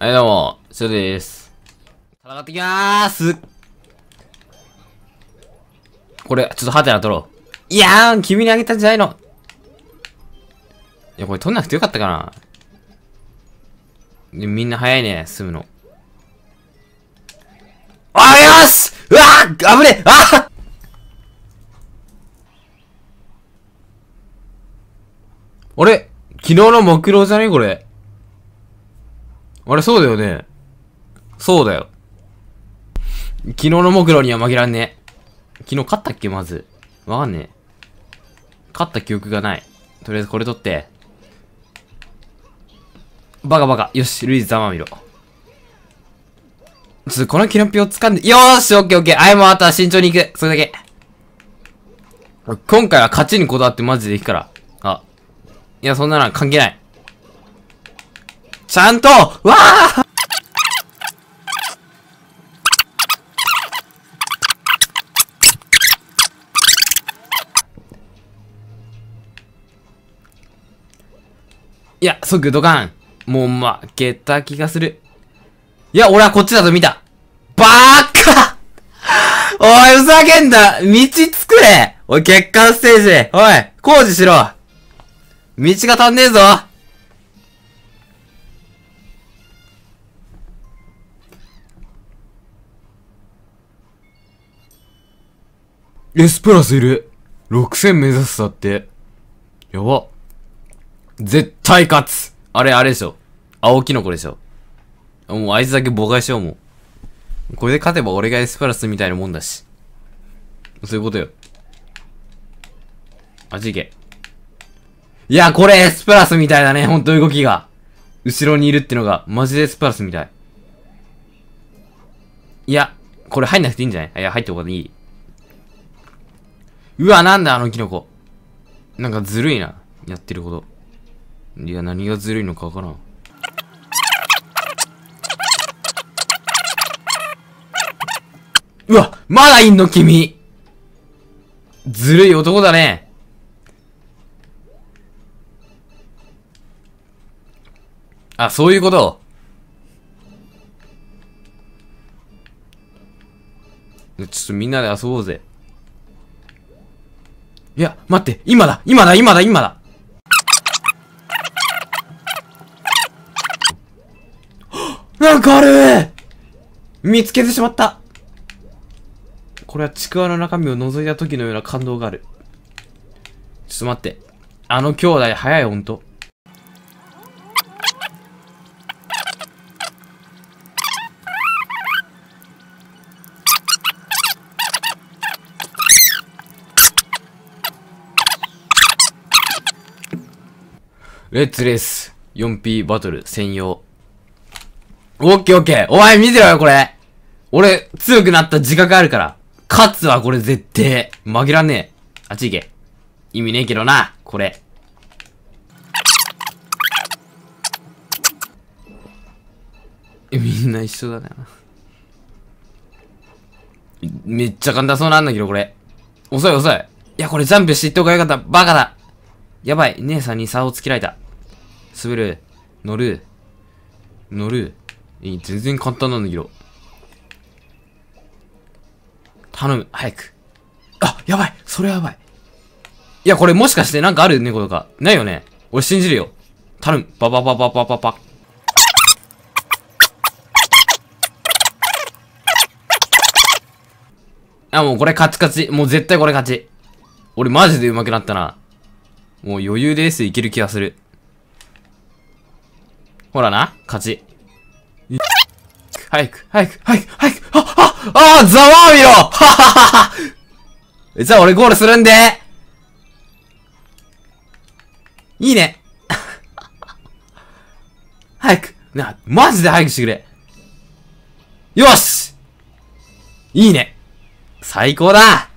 はい、どうも、シュです。戦ってきまーすこれ、ちょっとハテナ取ろう。いやー君にあげたんじゃないのいや、これ取んなくてよかったかなみんな早いね、進むの。あーしうわー危ねえああれ昨日の目標じゃねこれ。あれ、そうだよね。そうだよ。昨日のモグロには紛らんねえ。昨日勝ったっけ、まず。わかんねえ。勝った記憶がない。とりあえずこれ取って。バカバカ。よし、ルイズざまみろ。ちょっとこのキノピを掴んで、よーし、オッケーオッケー。あいもあとは慎重に行く。それだけ。今回は勝ちにこだわってマジで行くから。あ。いや、そんなの関係ない。ちゃんと、わあいや、即ドカン。もう負けた気がする。いや、俺はこっちだと見た。ばーかおい、ふざけんな道作れおい、欠陥ステージおい、工事しろ道が足んねえぞ S プラスいる !6000 目指すだって。やば。絶対勝つあれ、あれでしょ。青キノコでしょ。もうあいつだけ妨害しようもん。これで勝てば俺が S プラスみたいなもんだし。そういうことよ。あっち行け。いや、これ S プラスみたいだね、ほんと動きが。後ろにいるってのが、マジで S プラスみたい。いや、これ入んなくていいんじゃないいや、入った方がいい。うわ、なんだあのキノコ。なんかずるいな。やってること。いや、何がずるいのかわからん。うわまだいんの君ずるい男だね。あ、そういうことちょっとみんなで遊ぼうぜ。いや、待って、今だ今だ今だ今だ なんかある見つけてしまったこれはちくわの中身を覗いた時のような感動がある。ちょっと待って。あの兄弟早いほんと。レッツレース 4P バトル専用。オッケーオッケーお前見てろよこれ俺、強くなった自覚あるから。勝つわこれ絶対。紛らんねえ。あっち行け。意味ねえけどな、これ。え、みんな一緒だな。めっちゃ簡単そうなんだけど、これ。遅い遅い。いや、これジャンプしていった方がよかった。バカだ。やばい、姉さんに差をつけられた。滑る、乗る、乗る。いい、全然簡単なんだけど。頼む、早く。あ、やばい、それはやばい。いや、これもしかしてなんかある猫とか。ないよね。俺信じるよ。頼む、パパパパパパパ。あ、もうこれカチカチ。もう絶対これ勝ち。俺マジで上手くなったな。もう余裕でエースいける気がする。ほらな、勝ち。早く、早く、早く、早く、あ、あ、あ、ざまーみろははははじゃあ俺ゴールするんでいいね 早く、な、マジで早くしてくれよしいいね最高だ